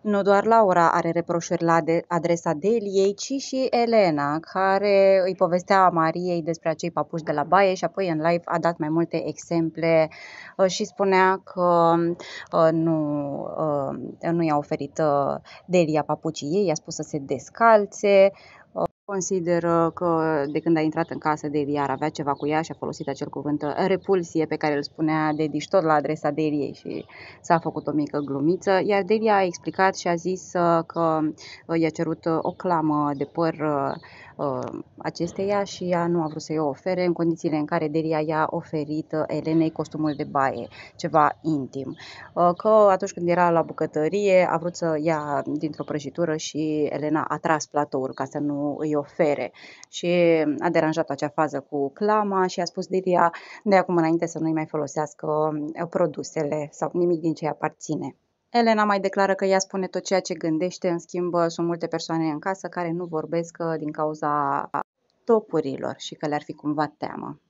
Nu doar Laura are reproșuri la adresa Deliei, ci și Elena, care îi povestea Mariei despre acei papuși de la baie și apoi în live a dat mai multe exemple uh, și spunea că uh, nu, uh, nu i-a oferit Delia papucii ei, i-a spus să se descalțe. Consideră că de când a intrat în casă de ar avea ceva cu ea și a folosit acel cuvânt uh, repulsie pe care îl spunea de tot la adresa Deliei și s-a făcut o mică glumiță, iar Delia a explicat și a zis uh, că uh, i-a cerut o clamă de păr acesteia și ea nu a vrut să-i o ofere în condițiile în care Delia i-a oferit uh, Elenei costumul de baie, ceva intim. Uh, că atunci când era la bucătărie a vrut să ia dintr-o prăjitură și Elena a tras platoul ca să nu îi ofere și a deranjat acea fază cu clama și a spus Delia de acum înainte să nu-i mai folosească uh, produsele sau nimic din ce aparține. Elena mai declară că ea spune tot ceea ce gândește, în schimb sunt multe persoane în casă care nu vorbesc uh, din cauza topurilor și că le-ar fi cumva teamă.